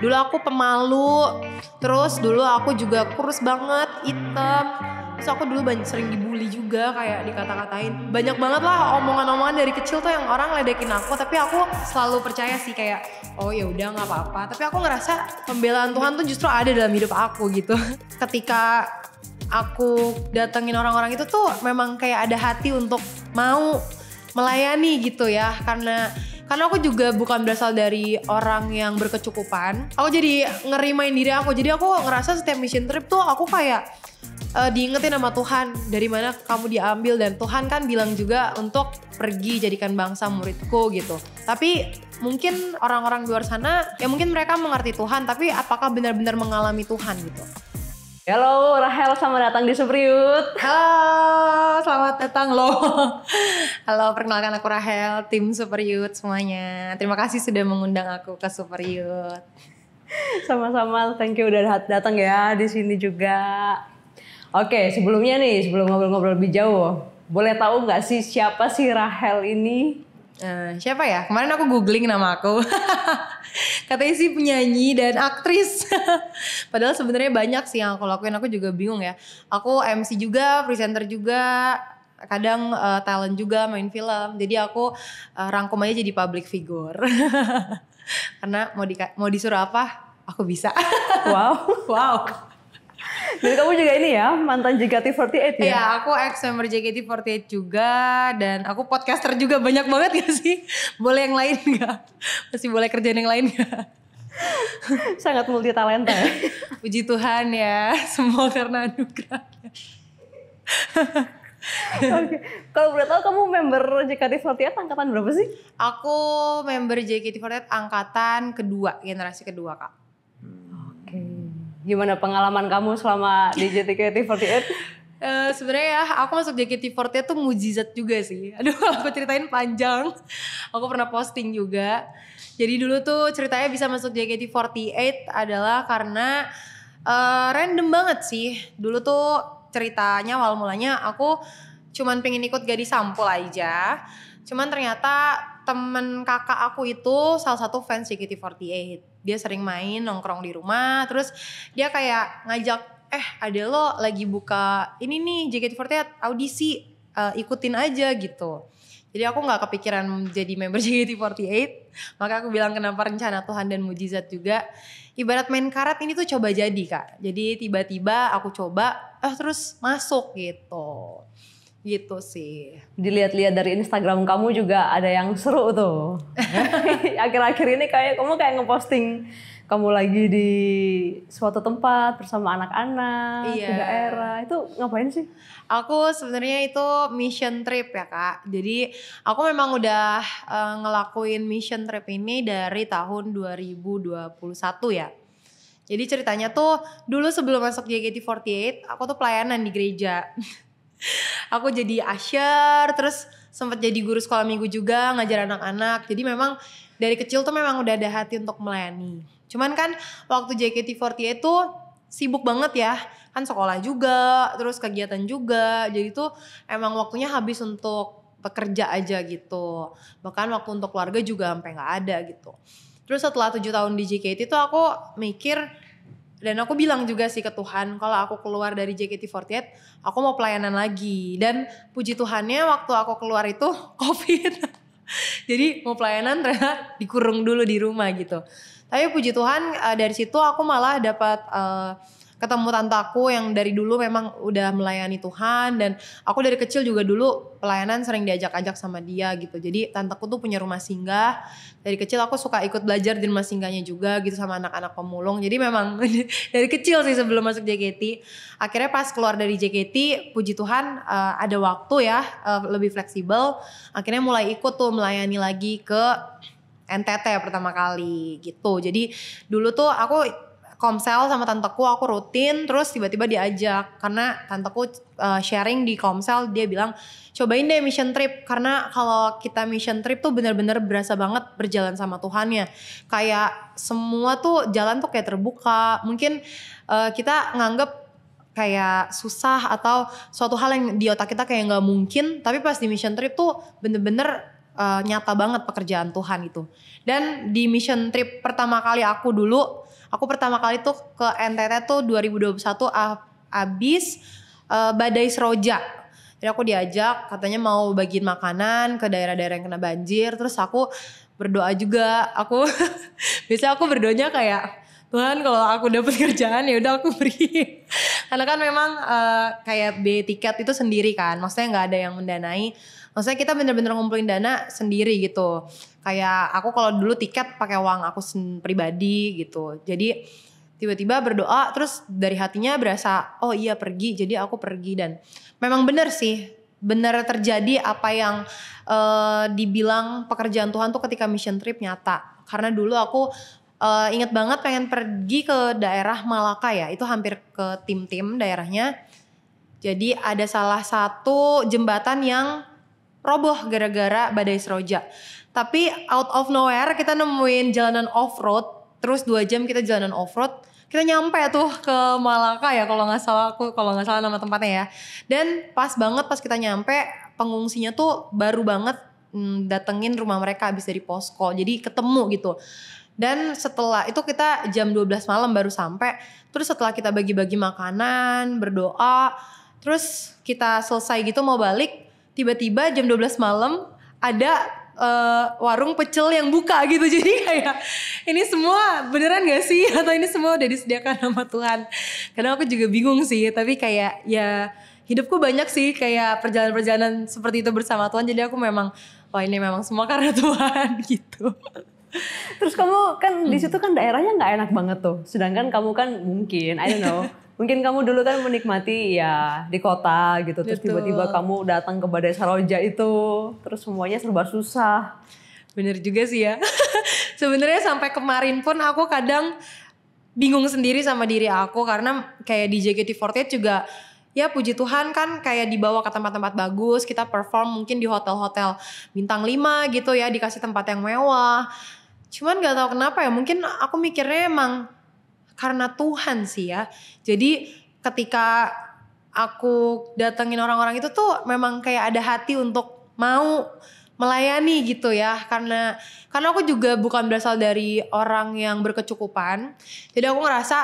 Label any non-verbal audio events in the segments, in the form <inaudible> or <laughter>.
dulu aku pemalu terus dulu aku juga kurus banget hitam terus aku dulu banyak, sering dibully juga kayak dikata-katain banyak banget lah omongan-omongan dari kecil tuh yang orang ledekin aku tapi aku selalu percaya sih kayak oh ya udah nggak apa-apa tapi aku ngerasa pembelaan Tuhan tuh justru ada dalam hidup aku gitu <laughs> ketika aku datengin orang-orang itu tuh memang kayak ada hati untuk mau melayani gitu ya karena karena aku juga bukan berasal dari orang yang berkecukupan aku jadi ngerimain diri aku jadi aku ngerasa setiap mission trip tuh aku kayak uh, diingetin sama Tuhan dari mana kamu diambil dan Tuhan kan bilang juga untuk pergi jadikan bangsa muridku gitu. Tapi mungkin orang-orang di luar sana ya mungkin mereka mengerti Tuhan tapi apakah benar-benar mengalami Tuhan gitu. Halo Rahel, selamat datang di Supriut. Halo, selamat datang loh. <laughs> Halo, perkenalkan aku Rahel, tim Supriut semuanya. Terima kasih sudah mengundang aku ke Supriut. Sama-sama, thank you udah datang ya di sini juga. Oke, sebelumnya nih, sebelum ngobrol-ngobrol lebih jauh, boleh tahu nggak sih siapa sih Rahel ini? Uh, siapa ya? Kemarin aku googling nama aku. <laughs> Katanya sih penyanyi dan aktris. <laughs> Padahal sebenarnya banyak sih yang aku lakuin. Aku juga bingung ya. Aku MC juga, presenter juga, kadang uh, talent juga, main film. Jadi aku uh, rangkum aja jadi public figure. <laughs> Karena mau di mau disuruh apa, aku bisa. wow, wow. Jadi kamu juga ini ya mantan JKT48 ya? Iya aku ex member JKT48 juga dan aku podcaster juga banyak banget gak sih? Boleh yang lain gak? Masih boleh kerjaan yang lain gak? Sangat multi talenta ya? Puji Tuhan ya semua karena anugerah. Oke, kalau boleh tahu kamu member JKT48 angkatan berapa sih? Aku member JKT48 angkatan kedua, generasi kedua kak. Gimana pengalaman kamu selama di t 48 Uh, <laughs> eh, sebenarnya ya aku masuk JKT48 tuh mujizat juga sih. <laughs> Aduh aku ceritain panjang. Aku pernah posting juga. Jadi dulu tuh ceritanya bisa masuk JKT48 adalah karena uh, random banget sih. Dulu tuh ceritanya awal mulanya aku cuman pengen ikut gadis sampul aja. Cuman ternyata temen kakak aku itu salah satu fans JKT48 dia sering main nongkrong di rumah terus dia kayak ngajak eh ada lo lagi buka ini nih JKT48 audisi uh, ikutin aja gitu jadi aku nggak kepikiran jadi member <laughs> JKT48 maka aku bilang kenapa rencana Tuhan dan mujizat juga ibarat main karat ini tuh coba jadi kak jadi tiba-tiba aku coba eh terus masuk gitu gitu sih. Dilihat-lihat dari Instagram kamu juga ada yang seru tuh. <laughs> Akhir-akhir ini kayak kamu kayak ngeposting kamu lagi di suatu tempat bersama anak-anak, iya. daerah. daerah. Itu ngapain sih? Aku sebenarnya itu mission trip ya, Kak. Jadi aku memang udah e, ngelakuin mission trip ini dari tahun 2021 ya. Jadi ceritanya tuh dulu sebelum masuk JKT48, aku tuh pelayanan di gereja. <laughs> aku jadi asyar terus sempat jadi guru sekolah minggu juga ngajar anak-anak jadi memang dari kecil tuh memang udah ada hati untuk melayani cuman kan waktu JKT48 itu sibuk banget ya kan sekolah juga terus kegiatan juga jadi tuh emang waktunya habis untuk pekerja aja gitu bahkan waktu untuk keluarga juga sampai nggak ada gitu terus setelah tujuh tahun di JKT itu aku mikir dan aku bilang juga sih ke Tuhan kalau aku keluar dari JKT48 aku mau pelayanan lagi dan puji Tuhannya waktu aku keluar itu <laughs> covid jadi mau pelayanan ternyata dikurung dulu di rumah gitu tapi puji Tuhan eh, dari situ aku malah dapat uh, ketemu tante aku yang dari dulu memang udah melayani Tuhan dan aku dari kecil juga dulu pelayanan sering diajak-ajak sama dia gitu. Jadi tanteku tuh punya rumah singgah. Dari kecil aku suka ikut belajar di rumah singgahnya juga gitu sama anak-anak pemulung. Jadi memang <laughs> dari kecil sih sebelum masuk JKT. Akhirnya pas keluar dari JKT, puji Tuhan uh, ada waktu ya, uh, lebih fleksibel. Akhirnya mulai ikut tuh melayani lagi ke NTT pertama kali gitu. Jadi dulu tuh aku komsel sama tanteku aku rutin terus tiba-tiba diajak karena tanteku uh, sharing di komsel dia bilang cobain deh mission trip karena kalau kita mission trip tuh bener-bener berasa banget berjalan sama Tuhan ya kayak semua tuh jalan tuh kayak terbuka mungkin uh, kita nganggep kayak susah atau suatu hal yang di otak kita kayak nggak mungkin tapi pas di mission trip tuh bener-bener uh, nyata banget pekerjaan Tuhan itu dan di mission trip pertama kali aku dulu Aku pertama kali tuh ke NTT tuh 2021 abis uh, badai Seroja. Jadi aku diajak katanya mau bagiin makanan ke daerah-daerah yang kena banjir. Terus aku berdoa juga. Aku <laughs> biasanya aku berdoanya kayak Tuhan kalau aku dapat kerjaan ya udah aku beri <laughs> karena kan memang uh, kayak B tiket itu sendiri kan maksudnya nggak ada yang mendanai maksudnya kita bener-bener ngumpulin dana sendiri gitu kayak aku kalau dulu tiket pakai uang aku pribadi gitu jadi tiba-tiba berdoa terus dari hatinya berasa oh iya pergi jadi aku pergi dan memang bener sih bener terjadi apa yang uh, dibilang pekerjaan Tuhan tuh ketika mission trip nyata karena dulu aku uh, eh, inget banget pengen pergi ke daerah Malaka ya itu hampir ke tim-tim daerahnya jadi ada salah satu jembatan yang roboh gara-gara badai seroja tapi out of nowhere kita nemuin jalanan off road terus dua jam kita jalanan off road kita nyampe tuh ke Malaka ya kalau nggak salah aku kalau nggak salah nama tempatnya ya dan pas banget pas kita nyampe pengungsinya tuh baru banget mm, datengin rumah mereka habis dari posko jadi ketemu gitu dan setelah itu kita jam 12 malam baru sampai. Terus setelah kita bagi-bagi makanan, berdoa, terus kita selesai gitu mau balik, tiba-tiba jam 12 malam ada uh, warung pecel yang buka gitu. <laughs> Jadi kayak ini semua beneran gak sih <laughs> atau ini semua udah disediakan sama Tuhan. Karena aku juga bingung sih, tapi kayak ya hidupku banyak sih kayak perjalanan-perjalanan seperti itu bersama Tuhan. Jadi aku memang wah ini memang semua karena <laughs> Tuhan gitu. Terus kamu kan di hmm. situ kan daerahnya nggak enak banget tuh. Sedangkan kamu kan mungkin, I don't know, <laughs> mungkin kamu dulu kan menikmati ya di kota gitu. Terus tiba-tiba kamu datang ke Badai Saroja itu, terus semuanya serba susah. Bener juga sih ya. <laughs> Sebenarnya sampai kemarin pun aku kadang bingung sendiri sama diri aku karena kayak di JKT48 juga ya puji Tuhan kan kayak dibawa ke tempat-tempat bagus, kita perform mungkin di hotel-hotel bintang 5 gitu ya, dikasih tempat yang mewah. Cuman nggak tahu kenapa ya, mungkin aku mikirnya emang karena Tuhan sih ya. Jadi ketika aku datengin orang-orang itu tuh memang kayak ada hati untuk mau melayani gitu ya karena karena aku juga bukan berasal dari orang yang berkecukupan jadi aku ngerasa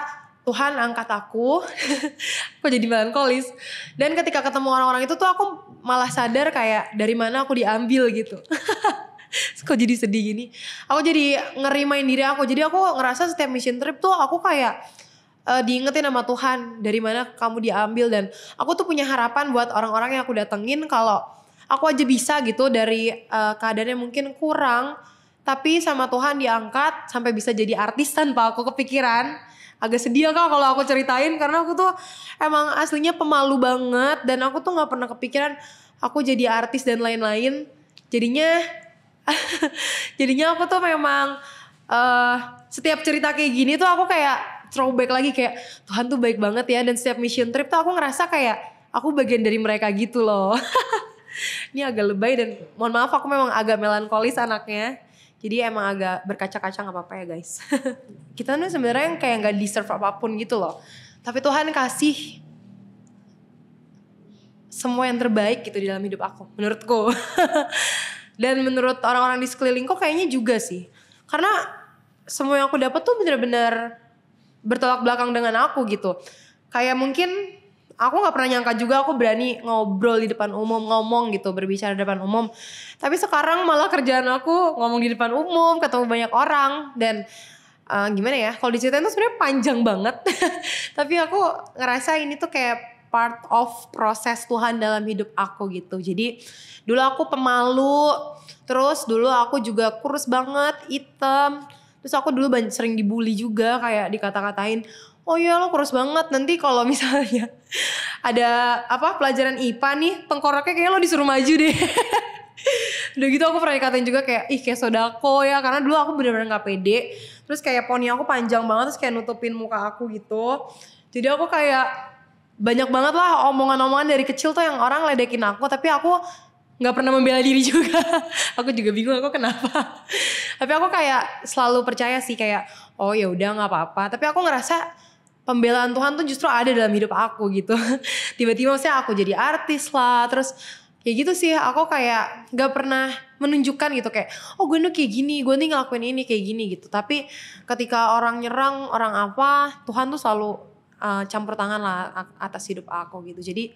Tuhan angkat aku <laughs> aku jadi melankolis dan ketika ketemu orang-orang itu tuh aku malah sadar kayak dari mana aku diambil gitu <laughs> <laughs> kok jadi sedih gini aku jadi ngeri main diri aku jadi aku ngerasa setiap mission trip tuh aku kayak uh, diingetin sama Tuhan dari mana kamu diambil dan aku tuh punya harapan buat orang-orang yang aku datengin kalau aku aja bisa gitu dari uh, keadaannya mungkin kurang tapi sama Tuhan diangkat sampai bisa jadi artis tanpa aku kepikiran agak sedih kak kalau aku ceritain karena aku tuh emang aslinya pemalu banget dan aku tuh nggak pernah kepikiran aku jadi artis dan lain-lain jadinya <laughs> jadinya aku tuh memang uh, setiap cerita kayak gini tuh aku kayak throwback lagi kayak Tuhan tuh baik banget ya dan setiap mission trip tuh aku ngerasa kayak aku bagian dari mereka gitu loh. <laughs> Ini agak lebay dan mohon maaf aku memang agak melankolis anaknya. Jadi emang agak berkaca-kaca nggak apa-apa ya guys. <laughs> Kita tuh sebenarnya kayak nggak deserve apapun gitu loh. Tapi Tuhan kasih semua yang terbaik gitu di dalam hidup aku menurutku dan menurut orang-orang di sekeliling kok kayaknya juga sih karena semua yang aku dapat tuh bener-bener bertolak belakang dengan aku gitu kayak mungkin aku nggak pernah nyangka juga aku berani ngobrol di depan umum ngomong gitu berbicara di depan umum tapi sekarang malah kerjaan aku ngomong di depan umum ketemu banyak orang dan uh, gimana ya kalau diceritain tuh sebenarnya panjang banget <laughs> tapi aku ngerasa ini tuh kayak part of proses Tuhan dalam hidup aku gitu. Jadi dulu aku pemalu, terus dulu aku juga kurus banget, hitam. Terus aku dulu sering dibully juga kayak dikata-katain, "Oh iya lo kurus banget. Nanti kalau <laughs> misalnya ada apa pelajaran IPA nih, tengkoraknya kayak lo disuruh maju deh." <laughs> Udah gitu aku pernah dikatain juga kayak ih kayak sodako ya karena dulu aku bener-bener gak pede. Terus kayak poni aku panjang banget terus kayak nutupin muka aku gitu. Jadi aku kayak banyak banget lah omongan-omongan dari kecil tuh yang orang ledekin aku tapi aku nggak pernah membela diri juga <laughs> aku juga bingung aku kenapa <laughs> tapi aku kayak selalu percaya sih kayak oh ya udah nggak apa-apa tapi aku ngerasa pembelaan Tuhan tuh justru ada dalam hidup aku gitu <laughs> tiba-tiba sih aku jadi artis lah terus kayak gitu sih aku kayak nggak pernah menunjukkan gitu kayak oh gue nih kayak gini gue nih ngelakuin ini kayak gini gitu tapi ketika orang nyerang orang apa Tuhan tuh selalu uh, campur tangan lah atas hidup aku gitu. Jadi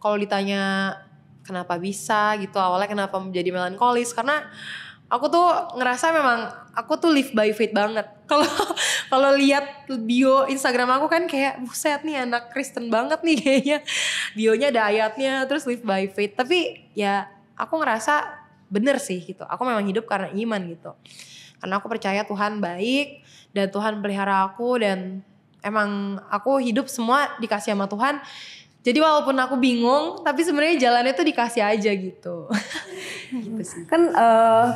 kalau ditanya kenapa bisa gitu awalnya kenapa menjadi melankolis karena aku tuh ngerasa memang aku tuh live by faith banget. <laughs> Kalau kalau lihat bio Instagram aku kan kayak buset nih anak Kristen banget nih kayaknya. Bionya ada ayatnya terus live by faith. Tapi ya aku ngerasa bener sih gitu. Aku memang hidup karena iman gitu. Karena aku percaya Tuhan baik dan Tuhan pelihara aku dan emang aku hidup semua dikasih sama Tuhan. Jadi walaupun aku bingung, tapi sebenarnya jalannya tuh dikasih aja gitu. <laughs> gitu sih. Kan uh,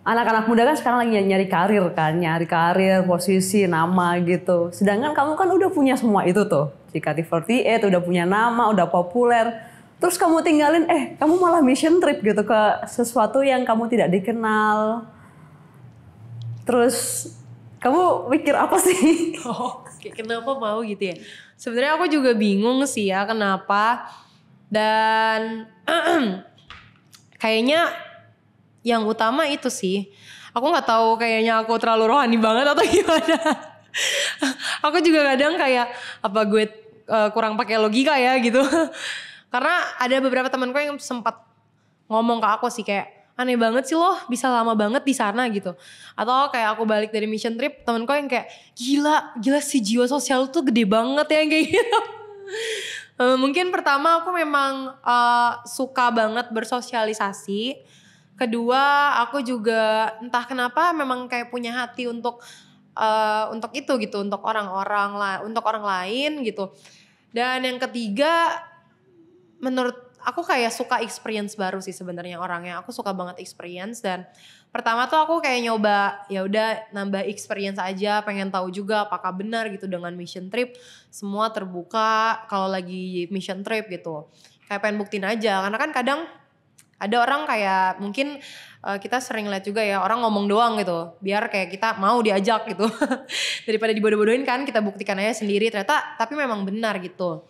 anak-anak muda kan sekarang lagi nyari karir kan, nyari karir, posisi, nama gitu. Sedangkan kamu kan udah punya semua itu tuh. JKT48 udah punya nama, udah populer. Terus kamu tinggalin, eh kamu malah mission trip gitu ke sesuatu yang kamu tidak dikenal. Terus kamu pikir apa sih? Oh kenapa mau gitu ya sebenarnya aku juga bingung sih ya kenapa dan <clears throat> kayaknya yang utama itu sih aku nggak tahu kayaknya aku terlalu rohani banget atau <laughs> gimana aku juga kadang kayak apa gue uh, kurang pakai logika ya gitu <laughs> karena ada beberapa temanku yang sempat ngomong ke aku sih kayak aneh banget sih loh bisa lama banget di sana gitu atau kayak aku balik dari mission trip temen kau yang kayak gila gila si jiwa sosial tuh gede banget ya yang <laughs> kayak gitu eh, mungkin pertama aku memang uh, suka banget bersosialisasi kedua aku juga entah kenapa memang kayak punya hati untuk uh, untuk itu gitu untuk orang-orang lah untuk orang lain gitu dan yang ketiga menurut aku kayak suka experience baru sih sebenarnya orangnya. Aku suka banget experience dan pertama tuh aku kayak nyoba ya udah nambah experience aja, pengen tahu juga apakah benar gitu dengan mission trip semua terbuka kalau lagi mission trip gitu. Kayak pengen buktiin aja karena kan kadang ada orang kayak mungkin eh, kita sering lihat juga ya orang ngomong doang gitu biar kayak kita mau diajak gitu <laughs> daripada dibodoh-bodohin kan kita buktikan aja sendiri ternyata tapi memang benar gitu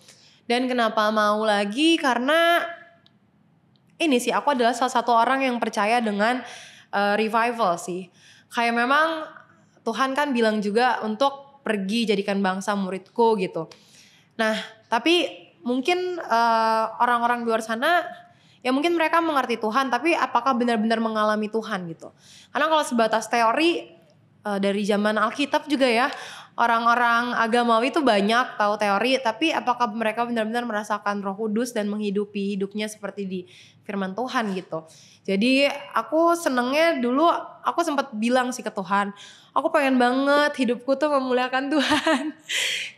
dan kenapa mau lagi? Karena ini sih aku adalah salah satu orang yang percaya dengan uh, revival sih. Kayak memang Tuhan kan bilang juga untuk pergi jadikan bangsa muridku gitu. Nah, tapi mungkin eh, orang-orang uh, di luar sana ya mungkin mereka mengerti Tuhan tapi apakah benar-benar mengalami Tuhan gitu. Karena kalau sebatas teori uh, dari zaman Alkitab juga ya orang-orang agamawi itu banyak tahu teori tapi apakah mereka benar-benar merasakan Roh Kudus dan menghidupi hidupnya seperti di firman Tuhan gitu. Jadi aku senengnya dulu aku sempat bilang sih ke Tuhan, aku pengen banget hidupku tuh memuliakan Tuhan. <laughs>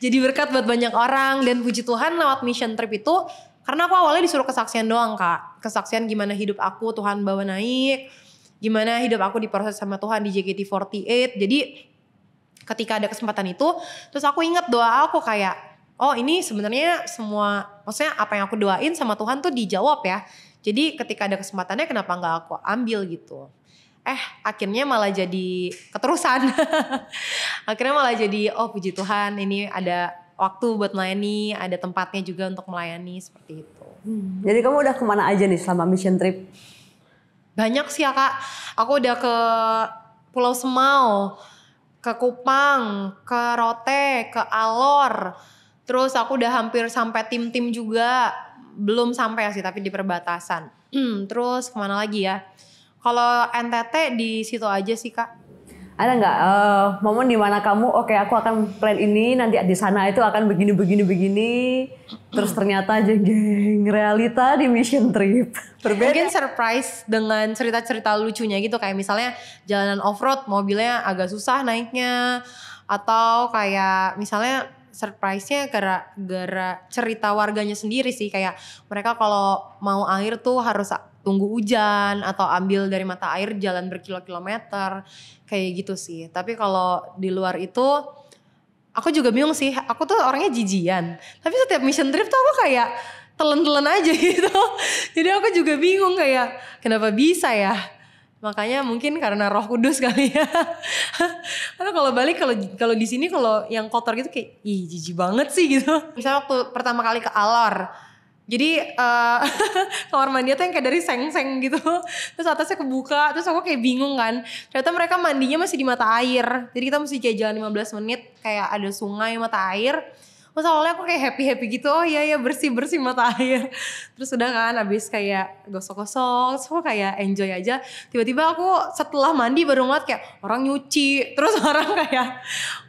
Jadi berkat buat banyak orang dan puji Tuhan lewat mission trip itu karena aku awalnya disuruh kesaksian doang kak. Kesaksian gimana hidup aku Tuhan bawa naik gimana hidup aku diproses sama Tuhan di JKT48 jadi ketika ada kesempatan itu terus aku inget doa aku kayak oh ini sebenarnya semua maksudnya apa yang aku doain sama Tuhan tuh dijawab ya jadi ketika ada kesempatannya kenapa nggak aku ambil gitu eh akhirnya malah jadi keterusan <laughs> akhirnya malah jadi oh puji Tuhan ini ada waktu buat melayani ada tempatnya juga untuk melayani seperti itu hmm. jadi kamu udah kemana aja nih selama mission trip banyak sih ya kak. Aku udah ke Pulau Semau, ke Kupang, ke Rote, ke Alor. Terus aku udah hampir sampai tim-tim juga. Belum sampai ya, sih tapi di perbatasan. Hmm, <clears throat> terus kemana lagi ya? Kalau NTT di situ aja sih kak ada nggak uh, momen di mana kamu oke okay, aku akan plan ini nanti di sana itu akan begini begini begini terus ternyata jeng jeng realita di mission trip berbeda mungkin surprise dengan cerita cerita lucunya gitu kayak misalnya jalanan off road mobilnya agak susah naiknya atau kayak misalnya surprise-nya gara-gara cerita warganya sendiri sih kayak mereka kalau mau air tuh harus tunggu hujan atau ambil dari mata air jalan berkilo-kilometer kayak gitu sih. Tapi kalau di luar itu aku juga bingung sih. Aku tuh orangnya jijian. Tapi setiap mission trip tuh aku kayak telan-telan aja <laughs> gitu. Jadi aku juga bingung kayak kenapa bisa ya Makanya mungkin karena Roh Kudus kali ya. <laughs> Karena kalau balik kalau kalau di sini kalau yang kotor gitu kayak ih jijik banget sih gitu. Misalnya waktu pertama kali ke Alor. Jadi uh, <laughs> kamar mandi tuh yang kayak dari seng-seng gitu. Terus atasnya kebuka, terus aku kayak bingung kan. Ternyata mereka mandinya masih di mata air. Jadi kita mesti kayak jalan 15 menit kayak ada sungai mata air Terus awalnya aku kayak happy-happy gitu, oh iya iya bersih-bersih mata air. Terus udah kan abis kayak gosok-gosok, terus aku kayak enjoy aja. Tiba-tiba aku setelah mandi baru ngeliat kayak orang nyuci, terus <laughs> orang kayak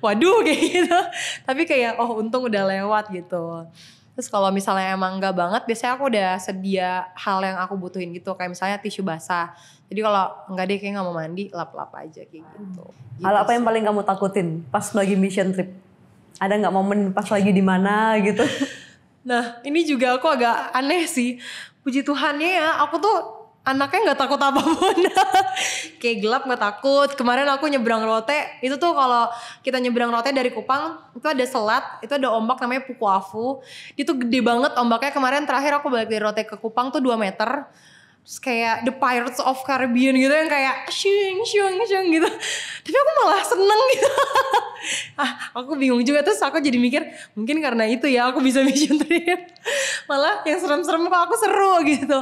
waduh kayak gitu. Tapi kayak oh untung udah lewat gitu. Terus kalau misalnya emang gak banget, biasanya aku udah sedia hal yang aku butuhin gitu. Kayak misalnya tisu basah. Jadi kalau enggak deh kayak gak mau mandi, lap-lap aja kayak gitu. gitu hal apa yang paling kamu takutin pas lagi mission trip? ada nggak momen pas lagi di mana gitu <laughs> nah ini juga aku agak aneh sih puji Tuhannya ya aku tuh anaknya nggak takut apapun <laughs> kayak gelap nggak takut kemarin aku nyebrang rote itu tuh kalau kita nyebrang rote dari Kupang itu ada selat itu ada ombak namanya Pukuafu itu gede banget ombaknya kemarin terakhir aku balik dari rote ke Kupang tuh 2 meter Terus kayak The Pirates of Caribbean gitu yang kayak shing shing shing gitu tapi aku malah seneng gitu <laughs> ah aku bingung juga terus aku jadi mikir mungkin karena itu ya aku bisa <laughs> mission trip malah yang serem-serem kok aku seru gitu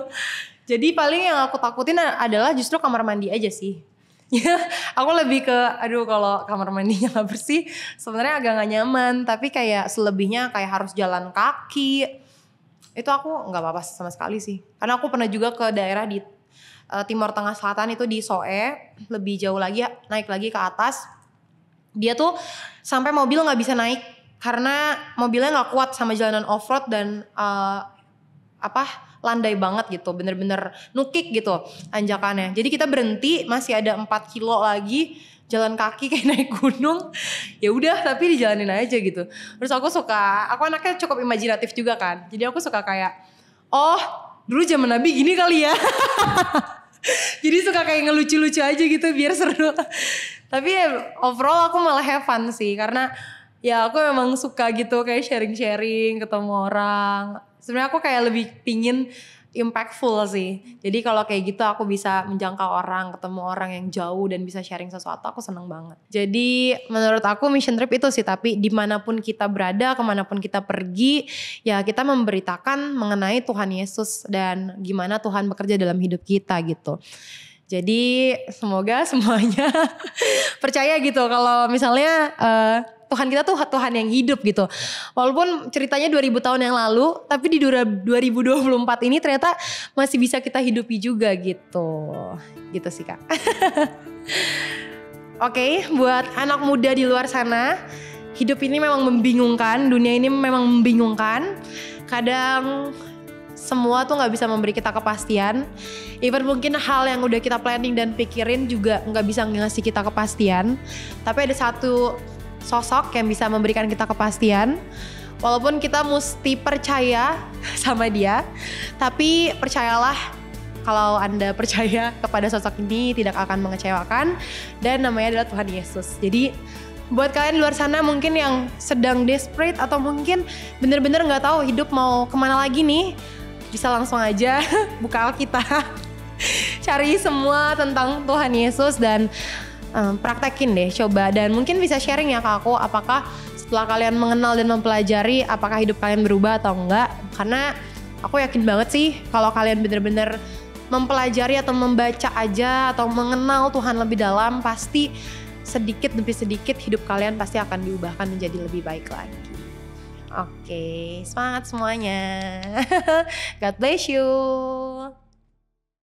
jadi paling yang aku takutin adalah justru kamar mandi aja sih <laughs> ya aku lebih ke aduh kalau kamar mandinya <laughs> nggak bersih sebenarnya agak gak nyaman tapi kayak selebihnya kayak harus jalan kaki itu aku nggak apa-apa sama sekali sih karena aku pernah juga ke daerah di eh, timur tengah selatan itu di Soe lebih jauh lagi naik lagi ke atas dia tuh sampai mobil nggak bisa naik karena mobilnya nggak kuat sama jalanan off road dan uh, apa landai banget gitu bener-bener nukik gitu anjakannya jadi kita berhenti masih ada 4 kilo lagi jalan kaki kayak <laughs> naik gunung ya udah tapi dijalanin aja gitu terus aku suka aku anaknya cukup imajinatif juga kan jadi aku suka kayak oh dulu zaman nabi gini kali ya <laughs> jadi suka kayak ngelucu-lucu aja gitu biar seru tapi ya, overall aku malah have fun sih karena ya aku memang suka gitu kayak sharing-sharing ketemu orang sebenarnya aku kayak lebih pingin impactful sih jadi kalau kayak gitu aku bisa menjangkau orang ketemu orang yang jauh dan bisa sharing sesuatu aku seneng banget jadi menurut aku mission trip itu sih tapi dimanapun kita berada kemanapun kita pergi ya kita memberitakan mengenai Tuhan Yesus dan gimana Tuhan bekerja dalam hidup kita gitu jadi semoga semuanya <laughs> percaya gitu kalau misalnya uh, Tuhan kita tuh Tuhan yang hidup gitu. Walaupun ceritanya 2000 tahun yang lalu, tapi di 2024 ini ternyata masih bisa kita hidupi juga gitu. Gitu sih Kak. <laughs> Oke, okay, buat anak muda di luar sana, hidup ini memang membingungkan, dunia ini memang membingungkan. Kadang semua tuh nggak bisa memberi kita kepastian. Even mungkin hal yang udah kita planning dan pikirin juga nggak bisa ngasih kita kepastian. Tapi ada satu sosok yang bisa memberikan kita kepastian. Walaupun kita mesti percaya <laughs> sama dia, tapi percayalah kalau Anda <laughs> percaya kepada sosok ini tidak akan mengecewakan dan namanya adalah Tuhan Yesus. Jadi buat kalian di luar sana mungkin yang sedang desperate atau mungkin bener-bener nggak tahu hidup mau kemana lagi nih bisa langsung aja <laughs> buka kita <laughs> cari semua tentang Tuhan Yesus dan um, praktekin deh coba dan mungkin bisa sharing ya ke aku apakah setelah kalian mengenal dan mempelajari apakah hidup kalian berubah atau enggak karena aku yakin banget sih kalau kalian bener-bener mempelajari atau membaca aja atau mengenal Tuhan lebih dalam pasti sedikit demi sedikit hidup kalian pasti akan diubahkan menjadi lebih baik lagi. Oke, okay. semangat semuanya. <laughs> God bless you.